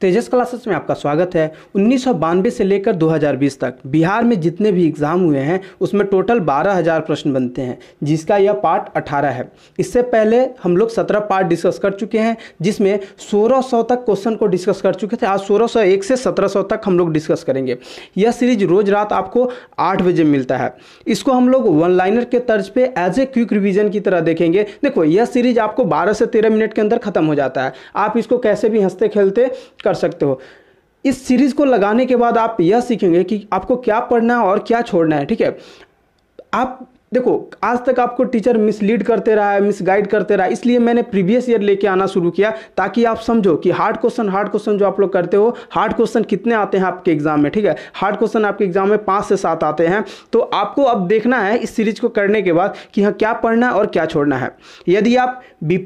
तेजस classes में आपका स्वागत है उन्नीस से लेकर 2020 तक बिहार में जितने भी एग्ज़ाम हुए हैं उसमें टोटल 12,000 प्रश्न बनते हैं जिसका यह पार्ट 18 है इससे पहले हम लोग 17 पार्ट डिस्कस कर चुके हैं जिसमें 1600 तक क्वेश्चन को डिस्कस कर चुके थे आज 1601 से 1700 तक हम लोग डिस्कस करेंगे यह सीरीज रोज़ रात आपको आठ बजे मिलता है इसको हम लोग वन लाइनर के तर्ज पर एज ए क्विक रिविजन की तरह देखेंगे देखो यह सीरीज आपको बारह से तेरह मिनट के अंदर खत्म हो जाता है आप इसको कैसे भी हंसते खेलते कर सकते हो इस सीरीज़ को लगाने के बाद आप यह सीखेंगे कि आपको क्या पढ़ना है और क्या छोड़ना है ठीक है आप देखो आज तक आपको टीचर मिसलीड करते रहा है मिसगाइड करते रहा इसलिए मैंने प्रीवियस ईयर लेके आना शुरू किया ताकि आप समझो कि हार्ड क्वेश्चन हार्ड क्वेश्चन जो आप लोग करते हो हार्ड क्वेश्चन कितने आते हैं आपके एग्जाम में ठीक है हार्ड क्वेश्चन आपके एग्जाम में पाँच से सात आते हैं तो आपको अब देखना है इस सीरीज को करने के बाद कि हाँ क्या पढ़ना है और क्या छोड़ना है यदि आप बी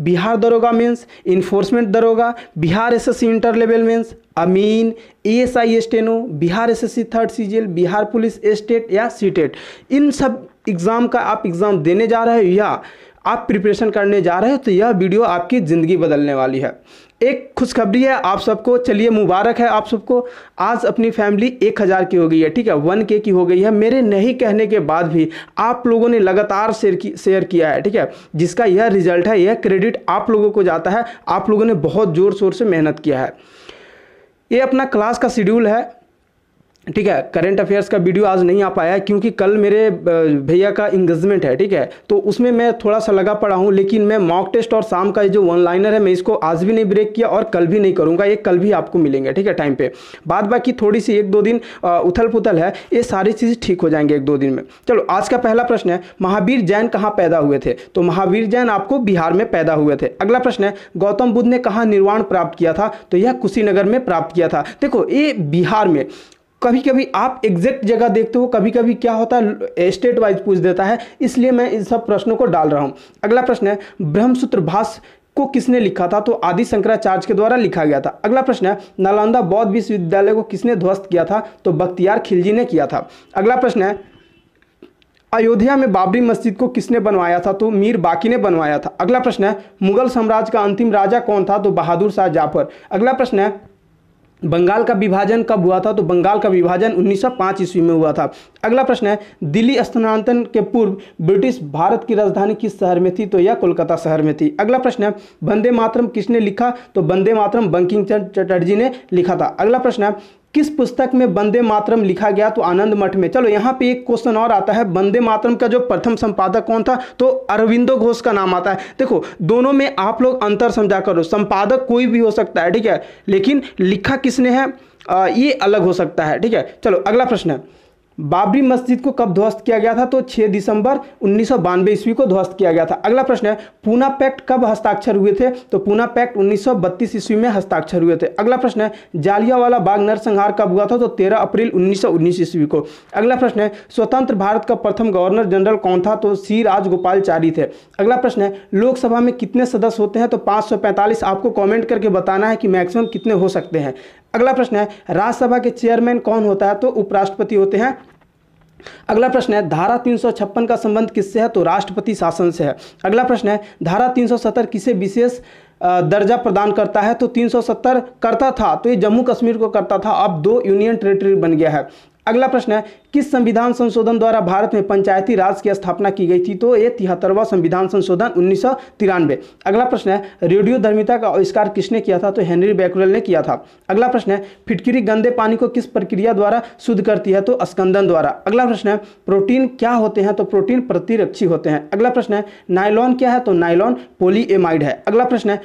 बिहार दरोगा मीन्स इन्फोर्समेंट दरोगा Bihar SSC inter level means अमीन ASI steno Bihar SSC third जेल बिहार पुलिस स्टेट e या सीटेट e इन सब एग्ज़ाम का आप एग्ज़ाम देने जा रहे हो या आप प्रिपरेशन करने जा रहे हो तो यह वीडियो आपकी ज़िंदगी बदलने वाली है एक खुशखबरी है आप सबको चलिए मुबारक है आप सबको आज अपनी फैमिली एक हज़ार की हो गई है ठीक है वन के की हो गई है मेरे नहीं कहने के बाद भी आप लोगों ने लगातार शेयर की शेयर किया है ठीक है जिसका यह रिजल्ट है यह क्रेडिट आप लोगों को जाता है आप लोगों ने बहुत ज़ोर शोर से मेहनत किया है ये अपना क्लास का शेड्यूल है ठीक है करंट अफेयर्स का वीडियो आज नहीं आ पाया है क्योंकि कल मेरे भैया का इंगेजमेंट है ठीक है तो उसमें मैं थोड़ा सा लगा पड़ा हूँ लेकिन मैं मॉक टेस्ट और शाम का जो वन लाइनर है मैं इसको आज भी नहीं ब्रेक किया और कल भी नहीं करूँगा ये कल भी आपको मिलेंगे ठीक है टाइम पे बाद बाकी थोड़ी सी एक दो दिन उथल पुथल है ये सारी चीज़ ठीक हो जाएंगे एक दो दिन में चलो आज का पहला प्रश्न है महावीर जैन कहाँ पैदा हुए थे तो महावीर जैन आपको बिहार में पैदा हुए थे अगला प्रश्न है गौतम बुद्ध ने कहाँ निर्वाण प्राप्त किया था तो यह कुशीनगर में प्राप्त किया था देखो ये बिहार में कभी कभी आप एग्जैक्ट जगह देखते हो कभी कभी क्या होता है स्टेट वाइज पूछ देता है इसलिए मैं इन सब प्रश्नों को डाल रहा हूँ अगला प्रश्न है ब्रह्मसूत्र भाष को किसने लिखा था तो आदि शंकराचार्य के द्वारा लिखा गया था अगला प्रश्न है नालंदा बौद्ध विश्वविद्यालय को किसने ध्वस्त किया था तो बख्तियार खिलजी ने किया था अगला प्रश्न है अयोध्या में बाबरी मस्जिद को किसने बनवाया था तो मीर बाकी ने बनवाया था अगला प्रश्न है मुगल साम्राज्य का अंतिम राजा कौन था तो बहादुर शाह जाफर अगला प्रश्न है बंगाल का विभाजन कब हुआ था तो बंगाल का विभाजन 1905 ईस्वी में हुआ था अगला प्रश्न है दिल्ली स्थानांतरण के पूर्व ब्रिटिश भारत की राजधानी किस शहर में थी तो यह कोलकाता शहर में थी अगला प्रश्न है वंदे मातरम किसने लिखा तो वंदे मातरम बंकिम चटर्जी ने लिखा था अगला प्रश्न है किस पुस्तक में वंदे मातरम लिखा गया तो आनंद मठ में चलो यहाँ पे एक क्वेश्चन और आता है वंदे मातरम का जो प्रथम संपादक कौन था तो अरविंदो घोष का नाम आता है देखो दोनों में आप लोग अंतर समझा करो संपादक कोई भी हो सकता है ठीक है लेकिन लिखा किसने है आ, ये अलग हो सकता है ठीक है चलो अगला प्रश्न है बाबरी मस्जिद को कब ध्वस्त किया गया था तो 6 दिसंबर उन्नीस ईस्वी को ध्वस्त किया गया था अगला प्रश्न है पूना पैक्ट कब हस्ताक्षर हुए थे तो पूना पैक्ट 1932 ईस्वी में हस्ताक्षर हुए थे अगला प्रश्न है जालियावाला बाग नरसंहार कब हुआ था तो 13 अप्रैल 1919 ईस्वी को अगला प्रश्न है स्वतंत्र भारत का प्रथम गवर्नर जनरल कौन था तो सी राजगोपालचारी थे अगला प्रश्न है लोकसभा में कितने सदस्य होते हैं तो पाँच आपको कॉमेंट करके बताना है कि मैक्सिमम कितने हो सकते हैं अगला प्रश्न है राज्यसभा के चेयरमैन कौन होता है तो उपराष्ट्रपति होते हैं अगला प्रश्न है धारा तीन का संबंध किससे है तो राष्ट्रपति शासन से है अगला प्रश्न है धारा 370 किसे विशेष दर्जा प्रदान करता है तो 370 करता था तो ये जम्मू कश्मीर को करता था अब दो यूनियन टेरिटरी बन गया है अगला प्रश्न है किस संविधान संशोधन द्वारा भारत में पंचायती राज की स्थापना की गई थी तो ये तिहत्तरवा संविधान संशोधन उन्नीस अगला प्रश्न है रेडियो धर्मिता का आविष्कार किसने किया था तो हेनरी बैकुरल ने किया था अगला प्रश्न है फिटकिरी गंदे पानी को किस प्रक्रिया द्वारा शुद्ध करती है तो स्कंदन द्वारा अगला प्रश्न है प्रोटीन क्या होते हैं तो प्रोटीन प्रतिरक्षी होते हैं अगला प्रश्न है नाइलॉन क्या है तो नाइलॉन पोलीएमाइड है अगला प्रश्न है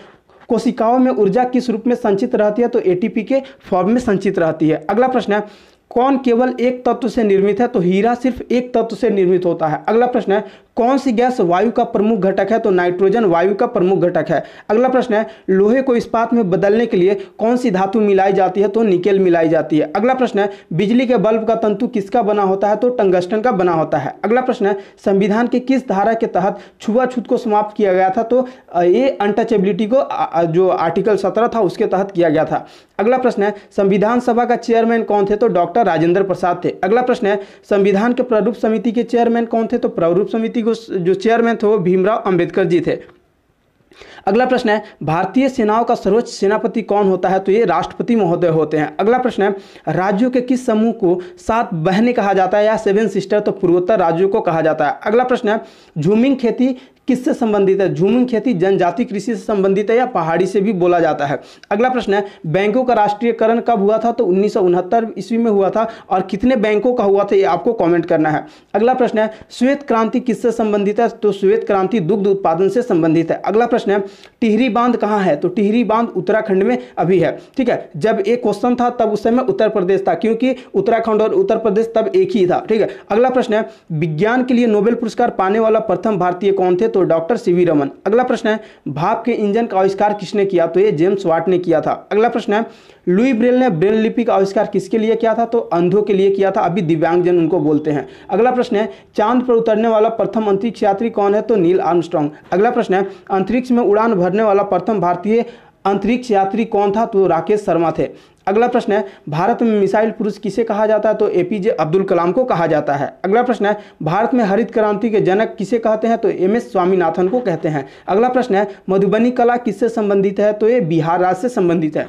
कोशिकाओं में ऊर्जा किस रूप में संचित रहती है तो एटीपी के फॉर्म में संचित रहती है अगला प्रश्न है कौन केवल एक तत्व से निर्मित है तो हीरा सिर्फ एक तत्व से निर्मित होता है अगला प्रश्न है कौन सी गैस वायु का प्रमुख घटक है तो नाइट्रोजन वायु का प्रमुख घटक है अगला प्रश्न है लोहे को इस्पात में बदलने के लिए कौन सी धातु मिलाई जाती है तो निकेल मिलाई जाती है अगला प्रश्न है बिजली के बल्ब का तंतु किसका बना होता है तो टंगस्टन का बना होता है अगला प्रश्न है संविधान के किस धारा के तहत छुआछूत को समाप्त किया गया था तो ये अनटचेबिलिटी को जो आर्टिकल सत्रह था उसके तहत किया गया था अगला प्रश्न है संविधान सभा का चेयरमैन कौन थे तो डॉक्टर आपका राजेंद्र प्रसाद थे अगला प्रश्न है संविधान के प्ररूप समिति के चेयरमैन कौन थे तो प्ररूप समिति को जो चेयरमैन थे वो भीमराव अंबेडकर जी थे अगला प्रश्न है भारतीय सेनाओं का सर्वोच्च सेनापति कौन होता है तो ये राष्ट्रपति महोदय होते हैं अगला प्रश्न है राज्यों के किस समूह को सात बहने कहा जाता है या सेवन सिस्टर तो पूर्वोत्तर राज्यों को कहा जाता है अगला प्रश्न है झूमिंग खेती किससे संबंधित है झूमिंग खेती जनजाति कृषि से संबंधित है या पहाड़ी से भी बोला जाता है अगला प्रश्न है बैंकों का राष्ट्रीयकरण कब हुआ था तो उन्नीस ईस्वी में हुआ था और कितने बैंकों का हुआ था ये आपको कॉमेंट करना है अगला प्रश्न है श्वेत क्रांति किससे संबंधित है तो श्वेत क्रांति दुग्ध उत्पादन से संबंधित है अगला प्रश्न है टिहरी बांध कहाँ है तो टिहरी बांध उत्तराखंड में अभी है ठीक है जब एक क्वेश्चन था तब उस समय उत्तर प्रदेश था क्योंकि उत्तराखंड और उत्तर प्रदेश तब एक ही था ठीक है अगला प्रश्न है विज्ञान के लिए नोबेल पुरस्कार पाने वाला प्रथम भारतीय कौन थे तो तो डॉक्टर सीवी रमन अगला प्रश्न है भाप के इंजन का आविष्कार किसने किया तो ये जेम्स वाट ने किया था अगला प्रश्न है लुई ब्रेल ने ब्रेल लिपि का आविष्कार किसके लिए किया था तो अंधों के लिए किया था अभी दिव्यांगजन उनको बोलते हैं अगला प्रश्न है चांद पर उतरने वाला प्रथम अंतरिक्ष यात्री कौन है तो नील आर्मस्ट्रॉन्ग अगला प्रश्न है अंतरिक्ष में उड़ान भरने वाला प्रथम भारतीय अंतरिक्ष यात्री कौन था तो राकेश शर्मा थे अगला प्रश्न है भारत में मिसाइल पुरुष किसे कहा जाता है तो एपीजे अब्दुल कलाम को कहा जाता है अगला प्रश्न है भारत में हरित क्रांति के जनक किसे कहते हैं तो एम एस स्वामीनाथन को कहते हैं अगला प्रश्न है मधुबनी कला किससे संबंधित है तो ये बिहार राज्य से संबंधित है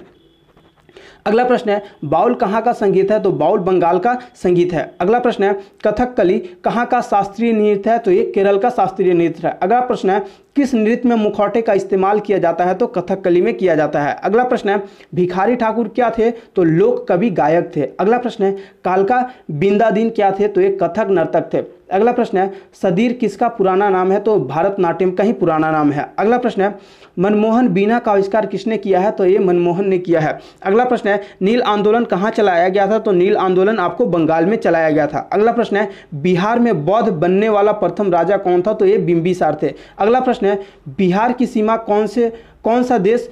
अगला प्रश्न है बाउल कहाँ का संगीत है तो बाउल बंगाल का संगीत है अगला प्रश्न है कथक कली कहाँ का शास्त्रीय नृत्य है तो ये केरल का शास्त्रीय नृत्य है अगला प्रश्न है किस नृत्य में मुखौटे का इस्तेमाल किया जाता है तो कथक कली में किया जाता है अगला प्रश्न है भिखारी ठाकुर क्या थे तो लोक कवि गायक थे अगला प्रश्न है कालका बिंदादीन क्या थे तो ये कथक नर्तक थे अगला प्रश्न है सदीर किसका पुराना नाम है तो भारतनाट्यम का ही पुराना नाम है अगला प्रश्न है मनमोहन बीना का आविष्कार किसने किया है तो ये मनमोहन ने किया है अगला प्रश्न है नील आंदोलन कहाँ चलाया गया था तो नील आंदोलन आपको बंगाल में चलाया गया था अगला प्रश्न है बिहार में बौद्ध बनने वाला प्रथम राजा कौन था तो ये बिम्बिसार थे अगला प्रश्न है बिहार की सीमा कौन से कौन सा देश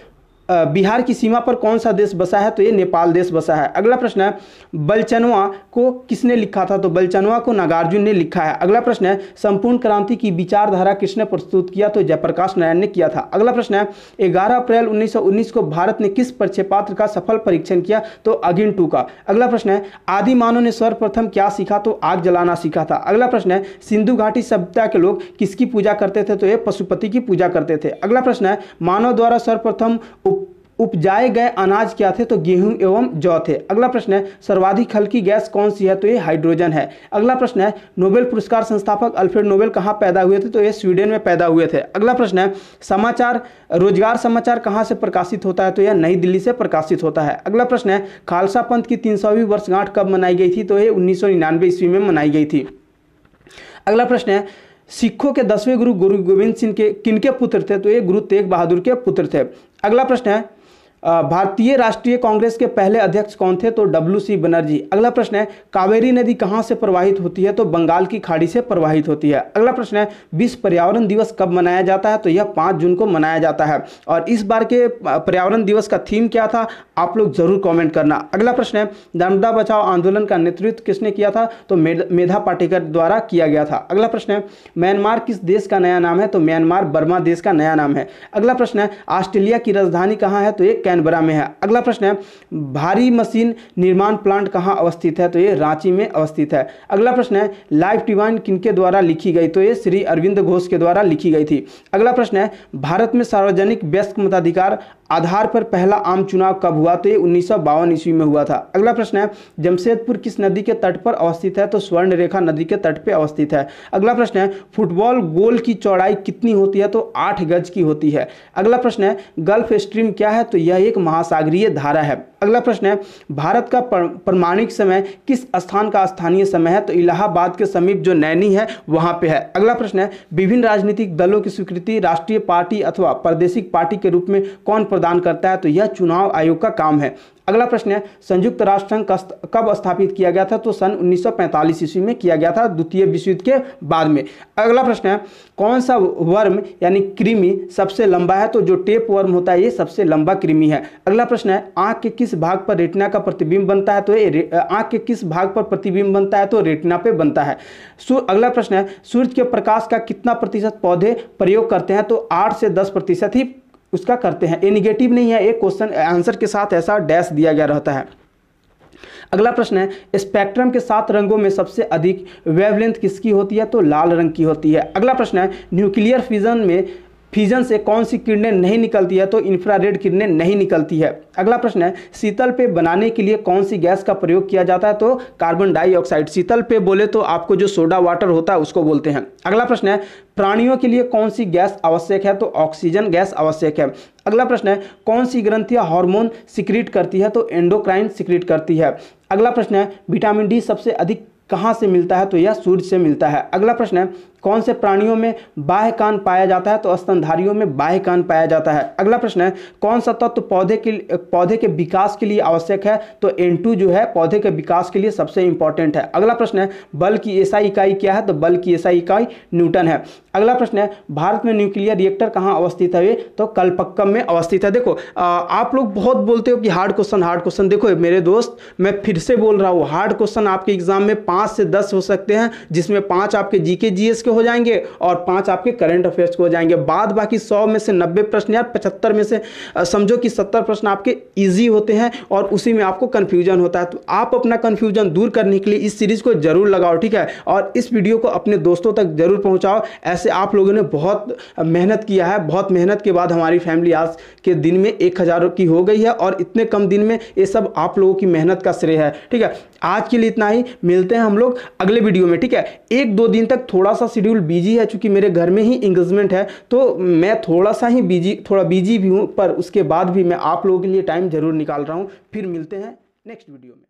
बिहार की सीमा पर कौन सा देश बसा है तो ये नेपाल देश बसा है अगला प्रश्न है बलचनवा को किसने लिखा था तो बलचनवा को नागार्जुन ने लिखा है अगला प्रश्न है संपूर्ण क्रांति की विचारधारा किसने प्रस्तुत किया तो जयप्रकाश नारायण ने किया था अगला प्रश्न है ग्यारह अप्रैल 1919 को भारत ने किस प्रक्षेपात्र का सफल परीक्षण किया तो अगिन टू का अगला प्रश्न है आदि मानव ने सर्वप्रथम क्या सीखा तो आग जलाना सीखा था अगला प्रश्न है सिंधु घाटी सभ्यता के लोग किसकी पूजा करते थे तो ये पशुपति की पूजा करते थे अगला प्रश्न है मानव द्वारा सर्वप्रथम उपजाए गए अनाज क्या थे तो गेहूं एवं जौ थे अगला प्रश्न है सर्वाधिक हल्की गैस कौन सी है तो ये हाइड्रोजन है अगला प्रश्न है नोबेल पुरस्कार संस्थापक अल्फ्रेड नोबेल कहाँ पैदा हुए थे तो ये स्वीडन में पैदा हुए थे अगला प्रश्न है समाचार रोजगार समाचार कहाँ से प्रकाशित होता है तो यह नई दिल्ली से प्रकाशित होता है अगला प्रश्न है खालसा पंथ की तीन वर्षगांठ कब मनाई गई थी तो ये उन्नीस ईस्वी में मनाई गई थी अगला प्रश्न है सिखों के दसवें गुरु गुरु गोविंद सिंह के किनके पुत्र थे तो ये गुरु तेग बहादुर के पुत्र थे अगला प्रश्न है भारतीय राष्ट्रीय कांग्रेस के पहले अध्यक्ष कौन थे तो डब्ल्यू सी बनर्जी अगला प्रश्न है कावेरी नदी कहाँ से प्रवाहित होती है तो बंगाल की खाड़ी से प्रवाहित होती है अगला प्रश्न है विश्व पर्यावरण दिवस कब मनाया जाता है तो यह पाँच जून को मनाया जाता है और इस बार के पर्यावरण दिवस का थीम क्या था आप लोग जरूर कॉमेंट करना अगला प्रश्न है नर्मदा बचाओ आंदोलन का नेतृत्व किसने किया था तो मेधा पाटेकर द्वारा किया गया था अगला प्रश्न है म्यांमार किस देश का नया नाम है तो म्यांमार बर्मा देश का नया नाम है अगला प्रश्न है ऑस्ट्रेलिया की राजधानी कहाँ है तो एक कैनबरा में है अगला प्रश्न है भारी मशीन निर्माण प्लांट कहाँ अवस्थित है तो ये रांची में अवस्थित है अगला प्रश्न है लाइफ डिवाइन किनके द्वारा लिखी गई तो ये श्री अरविंद घोष के द्वारा लिखी गई थी अगला प्रश्न है भारत में सार्वजनिक व्यस्क मताधिकार आधार पर पहला आम चुनाव कब हुआ तो ये उन्नीस ईस्वी में हुआ था अगला प्रश्न है जमशेदपुर किस नदी के तट पर अवस्थित है तो स्वर्ण रेखा नदी के तट पर अवस्थित है अगला प्रश्न है फुटबॉल गोल की चौड़ाई कितनी होती है तो आठ गज की होती है अगला प्रश्न है गल्फ स्ट्रीम क्या है तो यह यह एक महासागरीय धारा है अगला प्रश्न है भारत का प्रमाणिक समय किस स्थान का स्थानीय समय है तो इलाहाबाद के समीप जो नैनी है वहाँ पे है अगला प्रश्न है विभिन्न राजनीतिक दलों की स्वीकृति राष्ट्रीय पार्टी अथवा प्रादेशिक पार्टी के रूप में कौन प्रदान करता है तो यह चुनाव आयोग का काम है अगला प्रश्न है संयुक्त राष्ट्र संघ कब स्थापित किया गया था तो सन 1945 ईस्वी में किया गया था द्वितीय विश्व युद्ध के बाद में अगला प्रश्न है कौन सा वर्म यानी कृमि सबसे लंबा है तो जो टेप वर्म होता है ये सबसे लंबा कृमि है अगला प्रश्न है आँख के किस किस भाग पर रेटिना का प्रतिबिंब बनता है तो आंख के किस भाग पर प्रतिबिंब बनता है तो रेटिना पे बनता है अगला प्रश्न है सूर्य के प्रकाश का कितना प्रतिशत पौधे प्रयोग करते हैं तो आठ से दस प्रतिशत ही उसका करते हैं ये निगेटिव नहीं है एक क्वेश्चन आंसर के साथ ऐसा डैश दिया गया रहता है अगला प्रश्न है स्पेक्ट्रम के सात रंगों में सबसे अधिक वेवलेंथ किसकी होती है तो लाल रंग की होती है अगला प्रश्न है न्यूक्लियर फिजन में फिजन से कौन सी किरणें नहीं निकलती है तो इंफ्रारेड किरणें नहीं निकलती है अगला प्रश्न है शीतल पे बनाने के लिए कौन सी गैस का प्रयोग किया जाता है तो कार्बन डाइऑक्साइड शीतल पे बोले तो आपको जो सोडा वाटर होता है उसको बोलते हैं अगला प्रश्न है प्राणियों के लिए कौन सी गैस आवश्यक है तो ऑक्सीजन गैस आवश्यक है अगला प्रश्न है कौन सी ग्रंथियां हार्मोन सिक्रिट करती है तो एंडोक्राइन सिक्रीट करती है अगला प्रश्न है विटामिन डी सबसे अधिक कहाँ से मिलता है तो यह सूर्य से मिलता है अगला प्रश्न है कौन से प्राणियों में बाह्य कान पाया जाता है तो स्तनधारियों में बाह्य कान पाया जाता है अगला प्रश्न है कौन सा तत्व तो पौधे के पौधे के विकास के लिए आवश्यक है तो एन जो है पौधे के विकास के लिए सबसे इंपॉर्टेंट है अगला प्रश्न है बल की ऐसा इकाई क्या है तो बल की ऐसा इकाई न्यूटन है अगला प्रश्न है भारत में न्यूक्लियर रिएक्टर कहाँ अवस्थित है तो कलपक्कम में अवस्थित है देखो आप लोग बहुत बोलते हो कि हार्ड क्वेश्चन हार्ड क्वेश्चन देखो मेरे दोस्त मैं फिर से बोल रहा हूँ हार्ड क्वेश्चन आपके एग्जाम में पाँच से दस हो सकते हैं जिसमें पाँच आपके जीके जीएस के हो हो जाएंगे और पांच आपके करंट अफेयर्स के हो जाएंगे बाद बाकी सौ में से नब्बे प्रश्न या पचहत्तर में से समझो कि सत्तर प्रश्न आपके ईजी होते हैं और उसी में आपको कन्फ्यूजन होता है तो आप अपना कन्फ्यूजन दूर करने के लिए इस सीरीज़ को जरूर लगाओ ठीक है और इस वीडियो को अपने दोस्तों तक जरूर पहुँचाओ ऐसे आप लोगों ने बहुत मेहनत किया है बहुत मेहनत के बाद हमारी फैमिली आज के दिन में एक हज़ार की हो गई है और इतने कम दिन में ये सब आप लोगों की मेहनत का श्रेय है ठीक है आज के लिए इतना ही मिलते हैं हम लोग अगले वीडियो में ठीक है एक दो दिन तक थोड़ा सा शेड्यूल बिजी है चूँकि मेरे घर में ही इंगेजमेंट है तो मैं थोड़ा सा ही बिजी थोड़ा बिजी भी हूँ पर उसके बाद भी मैं आप लोगों के लिए टाइम ज़रूर निकाल रहा हूँ फिर मिलते हैं नेक्स्ट वीडियो में